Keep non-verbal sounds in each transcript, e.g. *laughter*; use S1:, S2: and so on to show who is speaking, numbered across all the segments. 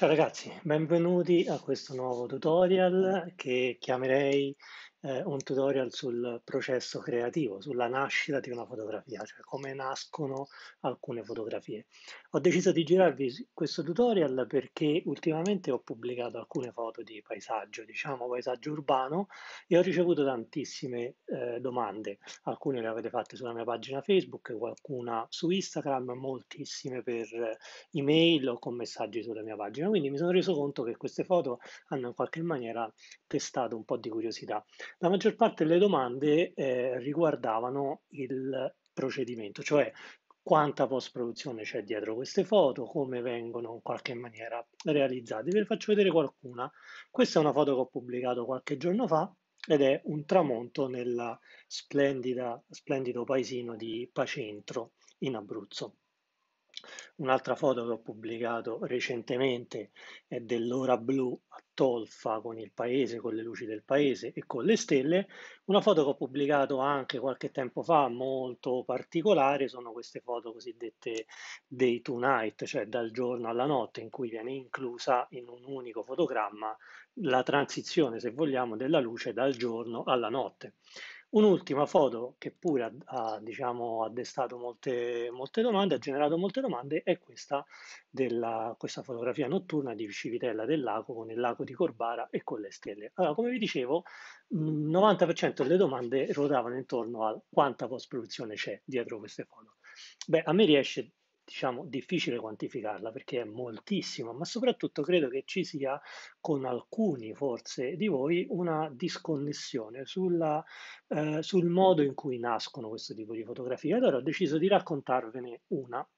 S1: Ciao ragazzi, benvenuti a questo nuovo tutorial che chiamerei eh, un tutorial sul processo creativo, sulla nascita di una fotografia, cioè come nascono alcune fotografie. Ho deciso di girarvi questo tutorial perché ultimamente ho pubblicato alcune foto di paesaggio, diciamo paesaggio urbano, e ho ricevuto tantissime eh, domande. Alcune le avete fatte sulla mia pagina Facebook, qualcuna su Instagram, moltissime per email o con messaggi sulla mia pagina. Quindi mi sono reso conto che queste foto hanno in qualche maniera testato un po' di curiosità la maggior parte delle domande eh, riguardavano il procedimento, cioè quanta post-produzione c'è dietro queste foto, come vengono in qualche maniera realizzate. Ve ne faccio vedere qualcuna. Questa è una foto che ho pubblicato qualche giorno fa ed è un tramonto nel splendido paesino di Pacentro in Abruzzo. Un'altra foto che ho pubblicato recentemente è dell'ora blu a tolfa con il paese, con le luci del paese e con le stelle. Una foto che ho pubblicato anche qualche tempo fa, molto particolare, sono queste foto cosiddette day to night, cioè dal giorno alla notte, in cui viene inclusa in un unico fotogramma la transizione, se vogliamo, della luce dal giorno alla notte. Un'ultima foto che pure ha, ha diciamo, addestato molte, molte, domande, ha generato molte domande, è questa, della, questa fotografia notturna di Civitella del Lago con il lago di Corbara e con le stelle. Allora, come vi dicevo, il mm, 90% delle domande ruotavano intorno a quanta post-produzione c'è dietro queste foto. Beh, a me riesce diciamo, difficile quantificarla perché è moltissima, ma soprattutto credo che ci sia con alcuni forse di voi una disconnessione sulla, eh, sul modo in cui nascono questo tipo di fotografie. Allora ho deciso di raccontarvene una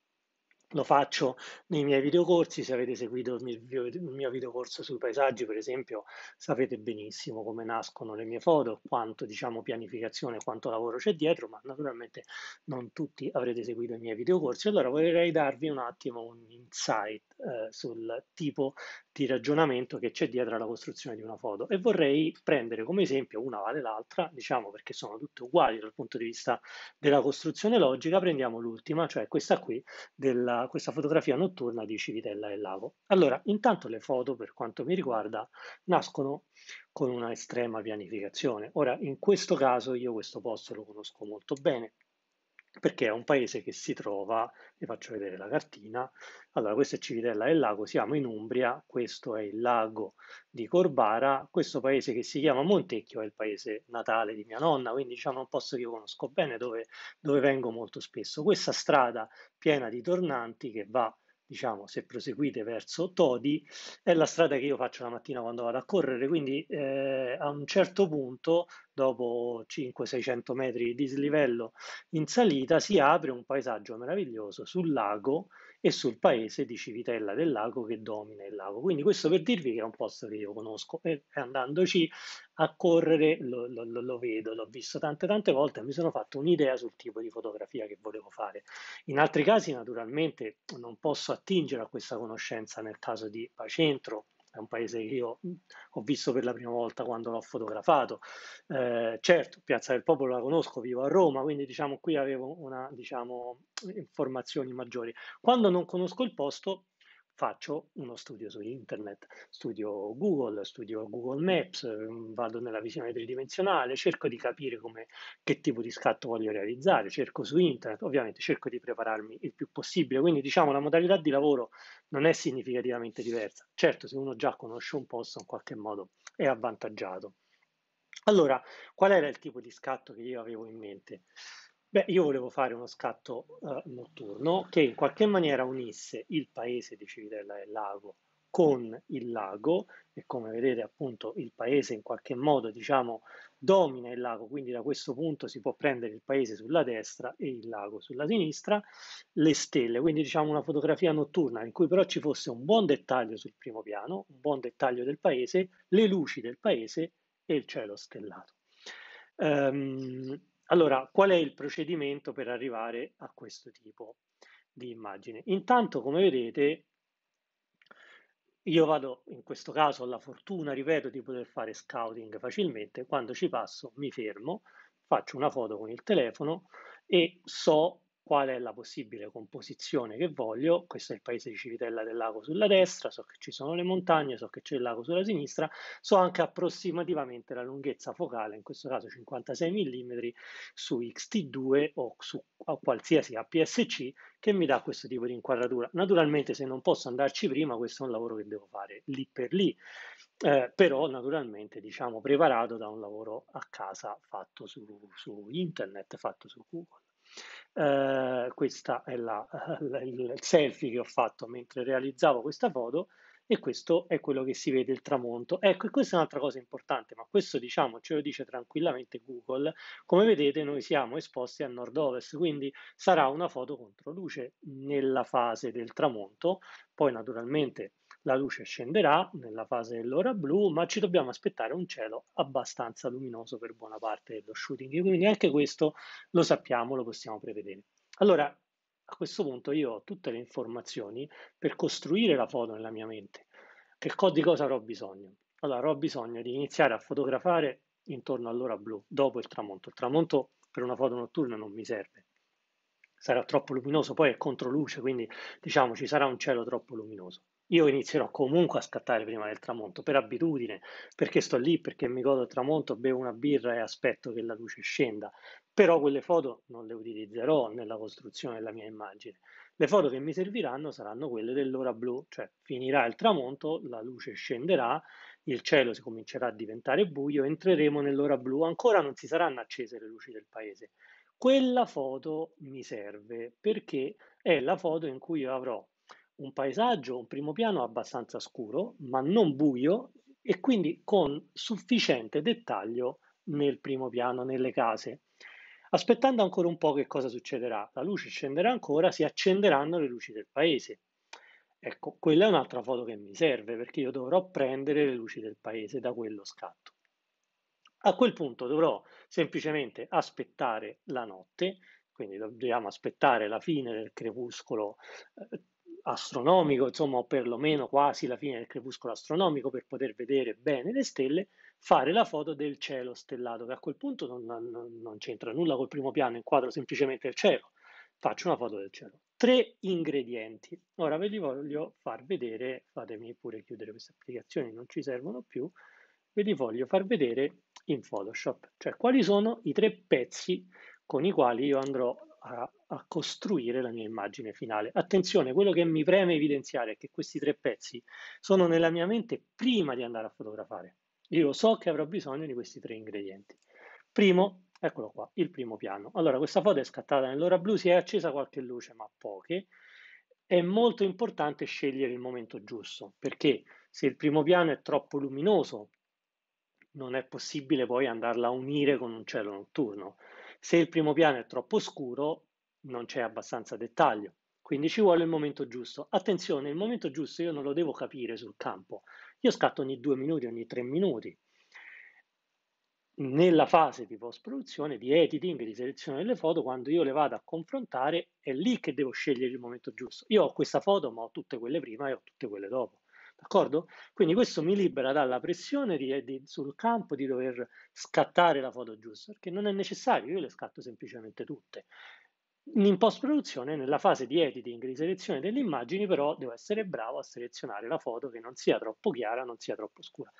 S1: lo faccio nei miei videocorsi, se avete seguito il mio, il mio videocorso sui paesaggi per esempio sapete benissimo come nascono le mie foto, quanto diciamo pianificazione, quanto lavoro c'è dietro, ma naturalmente non tutti avrete seguito i miei videocorsi, allora vorrei darvi un attimo un insight eh, sul tipo di ragionamento che c'è dietro alla costruzione di una foto e vorrei prendere come esempio una vale l'altra, diciamo perché sono tutte uguali dal punto di vista della costruzione logica, prendiamo l'ultima, cioè questa qui della questa, fotografia notturna di Civitella e Lago. Allora, intanto le foto, per quanto mi riguarda, nascono con una estrema pianificazione. Ora, in questo caso io questo posto lo conosco molto bene, perché è un paese che si trova, vi faccio vedere la cartina, allora questa è Civitella del Lago, siamo in Umbria, questo è il lago di Corbara, questo paese che si chiama Montecchio è il paese natale di mia nonna, quindi diciamo un posto che io conosco bene dove, dove vengo molto spesso. Questa strada piena di tornanti che va diciamo, se proseguite verso Todi, è la strada che io faccio la mattina quando vado a correre, quindi eh, a un certo punto dopo 500-600 metri di dislivello in salita si apre un paesaggio meraviglioso sul lago e sul paese di Civitella del Lago che domina il lago. Quindi questo per dirvi che è un posto che io conosco e andandoci a correre lo, lo, lo vedo, l'ho visto tante tante volte e mi sono fatto un'idea sul tipo di fotografia che volevo fare. In altri casi naturalmente non posso attingere a questa conoscenza nel caso di Pacentro è un paese che io ho visto per la prima volta quando l'ho fotografato. Eh, certo, Piazza del Popolo la conosco, vivo a Roma, quindi diciamo qui avevo una, diciamo, informazioni maggiori. Quando non conosco il posto, faccio uno studio su internet, studio Google, studio Google Maps, mm, vado nella visione tridimensionale, cerco di capire come, che tipo di scatto voglio realizzare, cerco su internet, ovviamente cerco di prepararmi il più possibile, quindi diciamo la modalità di lavoro non è significativamente diversa. Certo, se uno già conosce un posto in qualche modo è avvantaggiato. Allora, qual era il tipo di scatto che io avevo in mente? Beh, io volevo fare uno scatto eh, notturno che in qualche maniera unisse il paese di Civitella del Lago con il lago e come vedete appunto il paese in qualche modo diciamo domina il lago, quindi da questo punto si può prendere il paese sulla destra e il lago sulla sinistra, le stelle, quindi diciamo una fotografia notturna in cui però ci fosse un buon dettaglio sul primo piano, un buon dettaglio del paese, le luci del paese e il cielo stellato. Um, allora, qual è il procedimento per arrivare a questo tipo di immagine? Intanto, come vedete, io vado, in questo caso, ho la fortuna, ripeto, di poter fare scouting facilmente. Quando ci passo mi fermo, faccio una foto con il telefono e so qual è la possibile composizione che voglio, questo è il paese di Civitella del lago sulla destra, so che ci sono le montagne, so che c'è il lago sulla sinistra, so anche approssimativamente la lunghezza focale, in questo caso 56 mm su XT2 o su qualsiasi APS-C che mi dà questo tipo di inquadratura. Naturalmente se non posso andarci prima, questo è un lavoro che devo fare lì per lì. Eh, però naturalmente diciamo preparato da un lavoro a casa fatto su, su internet, fatto su Google. Uh, questa è *laughs* la, il selfie che ho fatto mentre realizzavo questa foto e questo è quello che si vede il tramonto. Ecco, e questa è un'altra cosa importante, ma questo diciamo ce lo dice tranquillamente Google. Come vedete noi siamo esposti a nord-ovest, quindi sarà una foto contro luce nella fase del tramonto. Poi naturalmente la luce scenderà nella fase dell'ora blu, ma ci dobbiamo aspettare un cielo abbastanza luminoso per buona parte dello shooting, quindi anche questo lo sappiamo, lo possiamo prevedere. Allora, a questo punto io ho tutte le informazioni per costruire la foto nella mia mente. Che co- di cosa avrò bisogno? Allora, avrò bisogno di iniziare a fotografare intorno all'ora blu, dopo il tramonto. Il tramonto per una foto notturna non mi serve, sarà troppo luminoso, poi è controluce, quindi diciamo ci sarà un cielo troppo luminoso io inizierò comunque a scattare prima del tramonto per abitudine, perché sto lì, perché mi godo il tramonto, bevo una birra e aspetto che la luce scenda. Però quelle foto non le utilizzerò nella costruzione della mia immagine. Le foto che mi serviranno saranno quelle dell'ora blu, cioè finirà il tramonto, la luce scenderà, il cielo si comincerà a diventare buio, entreremo nell'ora blu, ancora non si saranno accese le luci del paese. Quella foto mi serve perché è la foto in cui io avrò un paesaggio, un primo piano abbastanza scuro, ma non buio e quindi con sufficiente dettaglio nel primo piano, nelle case. Aspettando ancora un po' che cosa succederà, la luce scenderà ancora, si accenderanno le luci del paese. Ecco, quella è un'altra foto che mi serve perché io dovrò prendere le luci del paese da quello scatto. A quel punto dovrò semplicemente aspettare la notte, quindi dobbiamo aspettare la fine del crepuscolo eh, astronomico, insomma, o perlomeno quasi la fine del crepuscolo astronomico per poter vedere bene le stelle, fare la foto del cielo stellato, che a quel punto non, non, non c'entra nulla col primo piano, inquadro semplicemente il cielo, faccio una foto del cielo. Tre ingredienti. Ora ve li voglio far vedere, fatemi pure chiudere queste applicazioni, non ci servono più, ve li voglio far vedere in Photoshop, cioè quali sono i tre pezzi con i quali io andrò a, a, costruire la mia immagine finale. Attenzione, quello che mi preme evidenziare è che questi tre pezzi sono nella mia mente prima di andare a fotografare. Io so che avrò bisogno di questi tre ingredienti. Primo, eccolo qua, il primo piano. Allora, questa foto è scattata nell'ora blu, si è accesa qualche luce, ma poche. È molto importante scegliere il momento giusto, perché se il primo piano è troppo luminoso, non è possibile poi andarla a unire con un cielo notturno. Se il primo piano è troppo scuro, non c'è abbastanza dettaglio. Quindi ci vuole il momento giusto. Attenzione, il momento giusto io non lo devo capire sul campo. Io scatto ogni due minuti, ogni tre minuti. Nella fase di post-produzione, di editing, di selezione delle foto, quando io le vado a confrontare, è lì che devo scegliere il momento giusto. Io ho questa foto, ma ho tutte quelle prima e ho tutte quelle dopo. D'accordo? Quindi questo mi libera dalla pressione di, di, sul campo di dover scattare la foto giusta, perché non è necessario, io le scatto semplicemente tutte. In post-produzione, nella fase di editing, di selezione delle immagini, però devo essere bravo a selezionare la foto che non sia troppo chiara, non sia troppo scura.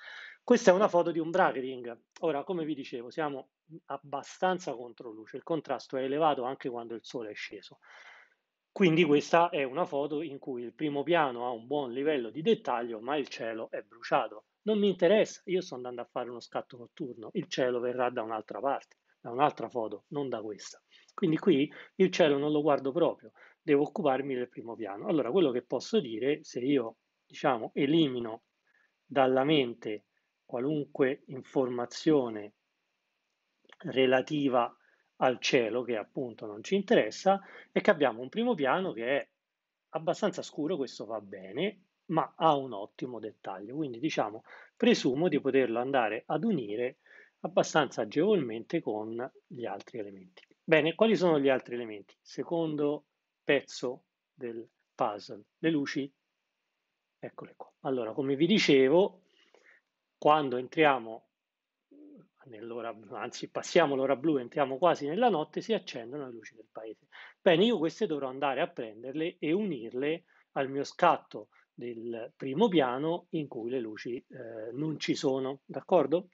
S1: Questa è una foto di un bracketing. Ora, come vi dicevo, siamo abbastanza contro luce, il contrasto è elevato anche quando il sole è sceso. Quindi questa è una foto in cui il primo piano ha un buon livello di dettaglio, ma il cielo è bruciato. Non mi interessa, io sto andando a fare uno scatto notturno, il cielo verrà da un'altra parte, da un'altra foto, non da questa. Quindi qui il cielo non lo guardo proprio, devo occuparmi del primo piano. Allora, quello che posso dire, se io, diciamo, elimino dalla mente qualunque informazione relativa a al cielo, che appunto non ci interessa, e che abbiamo un primo piano che è abbastanza scuro, questo va bene, ma ha un ottimo dettaglio. Quindi diciamo, presumo di poterlo andare ad unire abbastanza agevolmente con gli altri elementi. Bene, quali sono gli altri elementi? Secondo pezzo del puzzle, le luci, eccole qua. Allora, come vi dicevo, quando entriamo nell'ora, anzi passiamo l'ora blu, entriamo quasi nella notte, si accendono le luci del paese. Bene, io queste dovrò andare a prenderle e unirle al mio scatto del primo piano in cui le luci eh, non ci sono, d'accordo?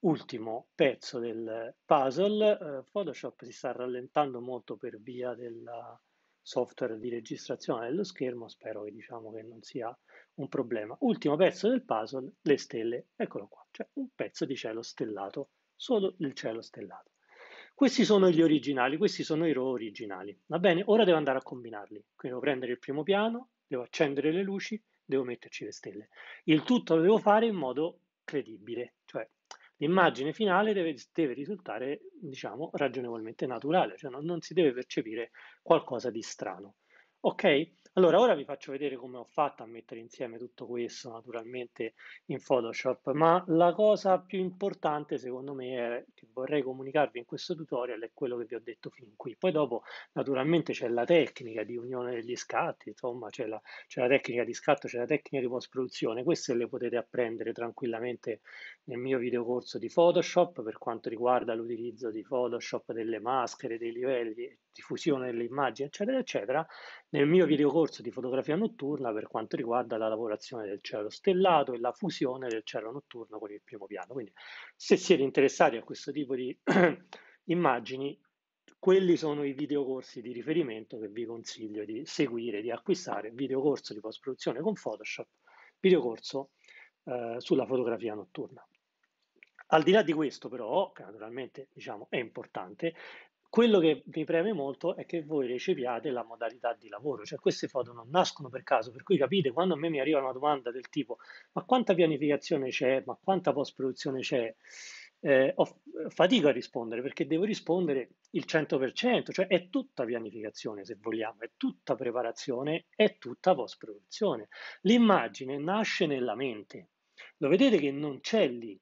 S1: Ultimo pezzo del puzzle, eh, Photoshop si sta rallentando molto per via del software di registrazione dello schermo, spero che diciamo che non sia un problema. Ultimo pezzo del puzzle, le stelle, eccolo qua, cioè un pezzo di cielo stellato, solo il cielo stellato. Questi sono gli originali, questi sono i row originali, va bene? Ora devo andare a combinarli, quindi devo prendere il primo piano, devo accendere le luci, devo metterci le stelle. Il tutto lo devo fare in modo credibile, cioè l'immagine finale deve, deve, risultare, diciamo, ragionevolmente naturale, cioè non, non si deve percepire qualcosa di strano. Ok? Allora, ora vi faccio vedere come ho fatto a mettere insieme tutto questo, naturalmente in Photoshop, ma la cosa più importante secondo me è, che vorrei comunicarvi in questo tutorial è quello che vi ho detto fin qui. Poi dopo, naturalmente, c'è la tecnica di unione degli scatti, insomma, c'è la, c'è la tecnica di scatto, c'è la tecnica di post-produzione, queste le potete apprendere tranquillamente nel mio video corso di Photoshop per quanto riguarda l'utilizzo di Photoshop, delle maschere, dei livelli, diffusione delle immagini, eccetera, eccetera, nel mio mm. videocorso di fotografia notturna per quanto riguarda la lavorazione del cielo stellato e la fusione del cielo notturno con il primo piano. Quindi se siete interessati a questo tipo di *clears throat* immagini, quelli sono i videocorsi di riferimento che vi consiglio di seguire, di acquistare, videocorso di post-produzione con Photoshop, videocorso eh, sulla fotografia notturna. Al di là di questo però, che naturalmente diciamo, è importante, quello che mi preme molto è che voi recepiate la modalità di lavoro, cioè queste foto non nascono per caso, per cui capite quando a me mi arriva una domanda del tipo ma quanta pianificazione c'è, ma quanta post produzione c'è, eh, ho, fatico a rispondere perché devo rispondere il 100%, cioè è tutta pianificazione se vogliamo, è tutta preparazione, è tutta post produzione. L'immagine nasce nella mente, lo vedete che non c'è lì,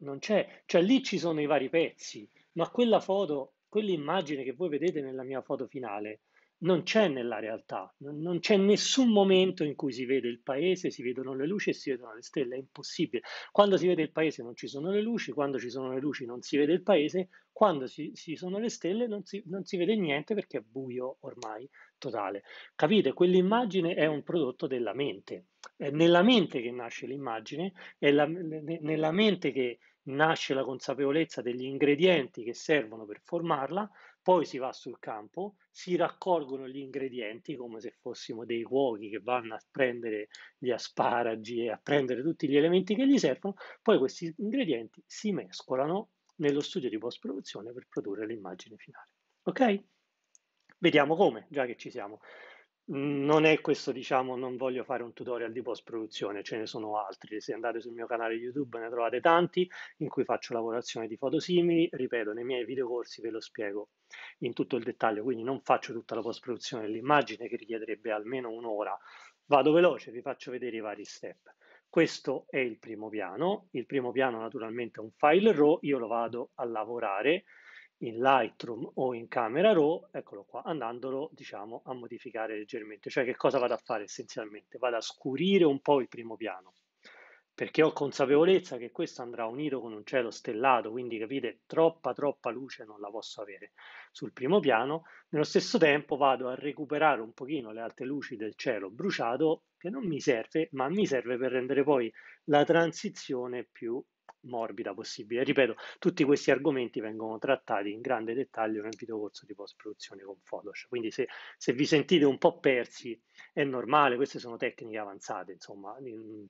S1: non c'è, cioè lì ci sono i vari pezzi, ma quella foto quell'immagine che voi vedete nella mia foto finale non c'è nella realtà, non c'è nessun momento in cui si vede il paese, si vedono le luci e si vedono le stelle, è impossibile. Quando si vede il paese non ci sono le luci, quando ci sono le luci non si vede il paese, quando ci sono le stelle non si, non si vede niente perché è buio ormai totale. Capite? Quell'immagine è un prodotto della mente, è nella mente che nasce l'immagine, è la, nella mente che nasce la consapevolezza degli ingredienti che servono per formarla, poi si va sul campo, si raccolgono gli ingredienti come se fossimo dei cuochi che vanno a prendere gli asparagi e a prendere tutti gli elementi che gli servono, poi questi ingredienti si mescolano nello studio di post produzione per produrre l'immagine finale. Ok? Vediamo come, già che ci siamo. Non è questo, diciamo, non voglio fare un tutorial di post produzione, ce ne sono altri. Se andate sul mio canale YouTube ne trovate tanti in cui faccio lavorazione di foto simili. Ripeto, nei miei videocorsi ve lo spiego in tutto il dettaglio, quindi non faccio tutta la post produzione dell'immagine che richiederebbe almeno un'ora. Vado veloce, vi faccio vedere i vari step. Questo è il primo piano. Il primo piano naturalmente è un file RAW, io lo vado a lavorare in Lightroom o in Camera Raw, eccolo qua, andandolo diciamo a modificare leggermente. Cioè che cosa vado a fare essenzialmente? Vado a scurire un po' il primo piano, perché ho consapevolezza che questo andrà unito con un cielo stellato, quindi capite, troppa troppa luce non la posso avere sul primo piano. Nello stesso tempo vado a recuperare un pochino le alte luci del cielo bruciato, che non mi serve, ma mi serve per rendere poi la transizione più morbida possibile. Ripeto, tutti questi argomenti vengono trattati in grande dettaglio nel videocorso di post-produzione con Photoshop, quindi se, se, vi sentite un po' persi è normale, queste sono tecniche avanzate, insomma,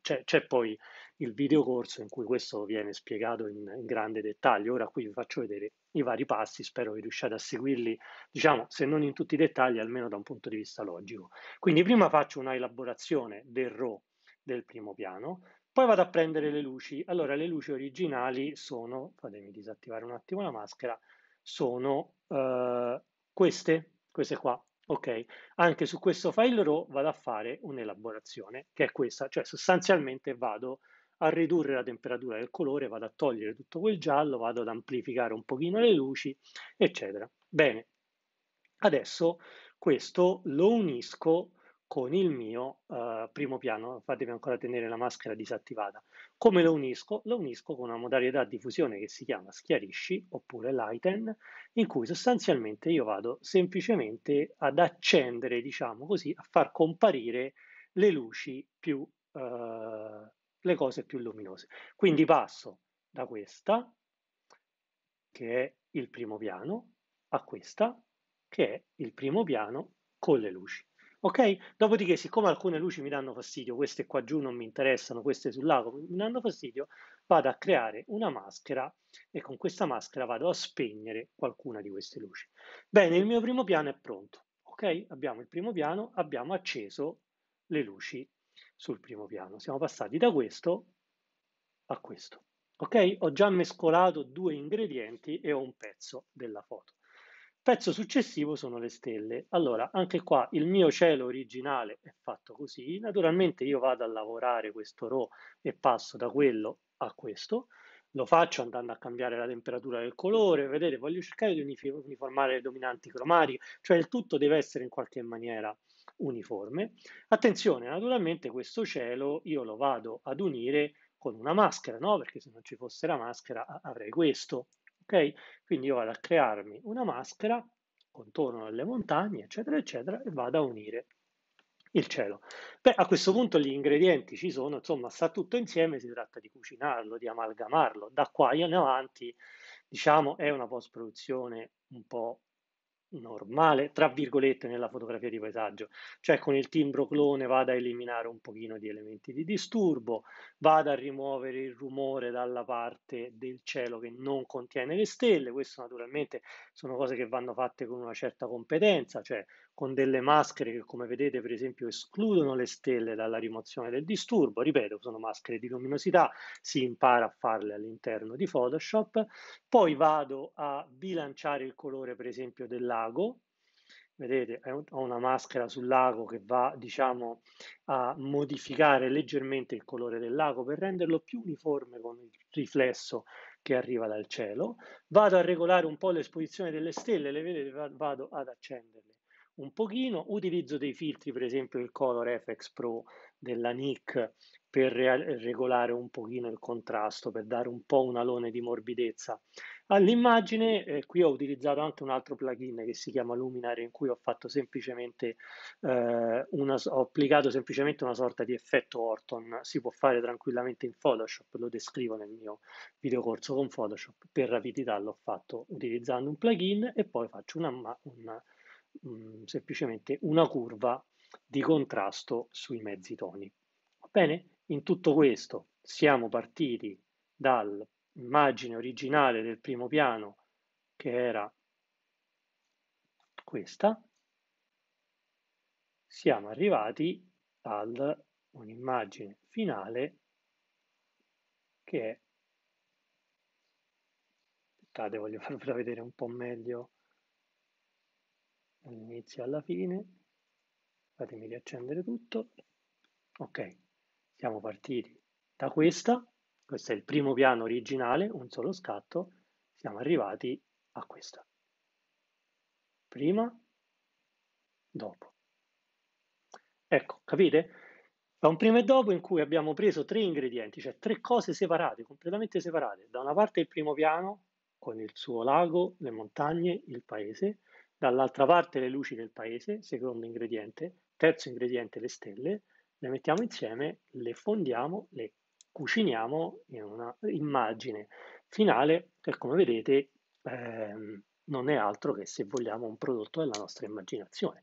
S1: c'è, c'è poi il videocorso in cui questo viene spiegato in, in, grande dettaglio. Ora qui vi faccio vedere i vari passi, spero che riusciate a seguirli, diciamo, se non in tutti i dettagli, almeno da un punto di vista logico. Quindi prima faccio una elaborazione del RAW del primo piano, poi vado a prendere le luci. Allora, le luci originali sono, fatemi disattivare un attimo la maschera, sono eh, queste, queste qua. Ok, anche su questo file RAW vado a fare un'elaborazione, che è questa, cioè sostanzialmente vado a ridurre la temperatura del colore, vado a togliere tutto quel giallo, vado ad amplificare un pochino le luci, eccetera. Bene, adesso questo lo unisco con il mio eh, primo piano, fatemi ancora tenere la maschera disattivata. Come lo unisco? Lo unisco con una modalità di fusione che si chiama schiarisci oppure lighten, in cui sostanzialmente io vado semplicemente ad accendere, diciamo così, a far comparire le luci più, eh, le cose più luminose. Quindi passo da questa, che è il primo piano, a questa, che è il primo piano con le luci. Ok? Dopodiché, siccome alcune luci mi danno fastidio, queste qua giù non mi interessano, queste sul lago mi danno fastidio, vado a creare una maschera e con questa maschera vado a spegnere qualcuna di queste luci. Bene, il mio primo piano è pronto. Ok? Abbiamo il primo piano, abbiamo acceso le luci sul primo piano. Siamo passati da questo a questo. Ok? Ho già mescolato due ingredienti e ho un pezzo della foto. Pezzo successivo sono le stelle. Allora, anche qua il mio cielo originale è fatto così. Naturalmente io vado a lavorare questo RO e passo da quello a questo. Lo faccio andando a cambiare la temperatura del colore. Vedete, voglio cercare di uniformare le dominanti cromatiche, cioè il tutto deve essere in qualche maniera uniforme. Attenzione, naturalmente questo cielo io lo vado ad unire con una maschera, no? Perché se non ci fosse la maschera avrei questo Ok? Quindi io vado a crearmi una maschera, contorno alle montagne, eccetera, eccetera, e vado a unire il cielo. Beh, a questo punto gli ingredienti ci sono, insomma, sta tutto insieme, si tratta di cucinarlo, di amalgamarlo. Da qua in avanti, diciamo, è una post-produzione un po' normale, tra virgolette, nella fotografia di paesaggio, cioè con il timbro clone vada a eliminare un pochino di elementi di disturbo, vada a rimuovere il rumore dalla parte del cielo che non contiene le stelle, questo naturalmente sono cose che vanno fatte con una certa competenza, cioè con delle maschere che come vedete per esempio escludono le stelle dalla rimozione del disturbo, ripeto sono maschere di luminosità, si impara a farle all'interno di Photoshop, poi vado a bilanciare il colore per esempio del lago, vedete ho una maschera sul lago che va diciamo a modificare leggermente il colore del lago per renderlo più uniforme con il riflesso che arriva dal cielo, vado a regolare un po' l'esposizione delle stelle, le vedete vado ad accenderle un pochino, utilizzo dei filtri, per esempio il Color FX Pro della NIC per re- regolare un pochino il contrasto, per dare un po' un alone di morbidezza all'immagine. Eh, qui ho utilizzato anche un altro plugin che si chiama Luminare in cui ho fatto semplicemente eh, una, ho applicato semplicemente una sorta di effetto Orton, si può fare tranquillamente in Photoshop, lo descrivo nel mio videocorso con Photoshop, per rapidità l'ho fatto utilizzando un plugin e poi faccio una, una Mm, semplicemente una curva di contrasto sui mezzi toni. Bene, in tutto questo siamo partiti dall'immagine originale del primo piano che era questa, siamo arrivati ad un'immagine finale che è aspettate voglio farvela vedere un po' meglio all'inizio e alla fine, fatemi riaccendere tutto, ok, siamo partiti da questa, questo è il primo piano originale, un solo scatto, siamo arrivati a questa. Prima, dopo. Ecco, capite? Da un prima e dopo in cui abbiamo preso tre ingredienti, cioè tre cose separate, completamente separate. Da una parte il primo piano, con il suo lago, le montagne, il paese, dall'altra parte le luci del paese, secondo ingrediente, terzo ingrediente le stelle, le mettiamo insieme, le fondiamo, le cuciniamo in una immagine finale che come vedete ehm, non è altro che se vogliamo un prodotto della nostra immaginazione.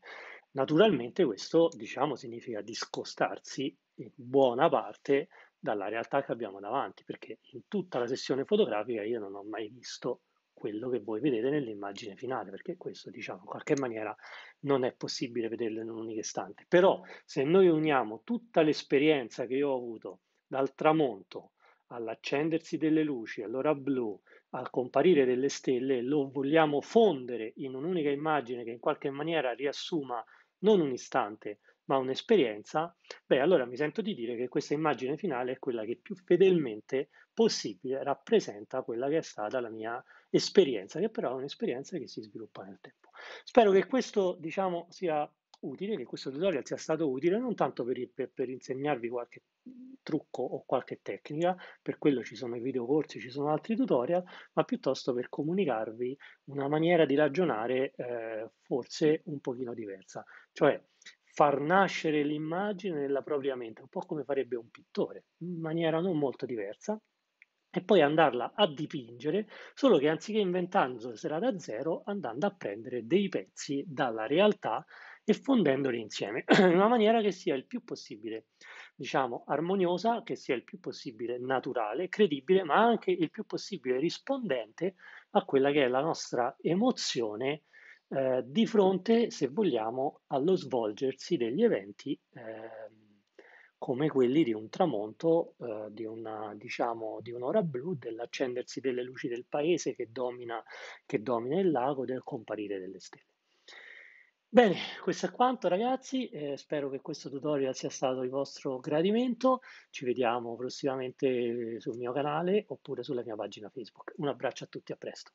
S1: Naturalmente questo diciamo significa discostarsi in buona parte dalla realtà che abbiamo davanti, perché in tutta la sessione fotografica io non ho mai visto quello che voi vedete nell'immagine finale, perché questo, diciamo, in qualche maniera non è possibile vederlo in un'unica istante. Però se noi uniamo tutta l'esperienza che io ho avuto dal tramonto all'accendersi delle luci, all'ora blu, al comparire delle stelle, lo vogliamo fondere in un'unica immagine che in qualche maniera riassuma non un istante, ma un'esperienza, beh allora mi sento di dire che questa immagine finale è quella che più fedelmente possibile rappresenta quella che è stata la mia esperienza, che però è un'esperienza che si sviluppa nel tempo. Spero che questo diciamo, sia utile, che questo tutorial sia stato utile non tanto per, per, per insegnarvi qualche trucco o qualche tecnica, per quello ci sono i videocorsi, ci sono altri tutorial, ma piuttosto per comunicarvi una maniera di ragionare eh, forse un pochino diversa, cioè far nascere l'immagine nella propria mente, un po' come farebbe un pittore, in maniera non molto diversa, e poi andarla a dipingere, solo che anziché inventandosela da zero, andando a prendere dei pezzi dalla realtà e fondendoli insieme, *clears throat* in una maniera che sia il più possibile, diciamo, armoniosa, che sia il più possibile naturale, credibile, ma anche il più possibile rispondente a quella che è la nostra emozione eh, di fronte, se vogliamo, allo svolgersi degli eventi eh, come quelli di un tramonto, eh, di, una, diciamo, di un'ora blu, dell'accendersi delle luci del paese che domina, che domina il lago, del comparire delle stelle. Bene, questo è quanto ragazzi, eh, spero che questo tutorial sia stato di vostro gradimento, ci vediamo prossimamente sul mio canale oppure sulla mia pagina Facebook. Un abbraccio a tutti, a presto.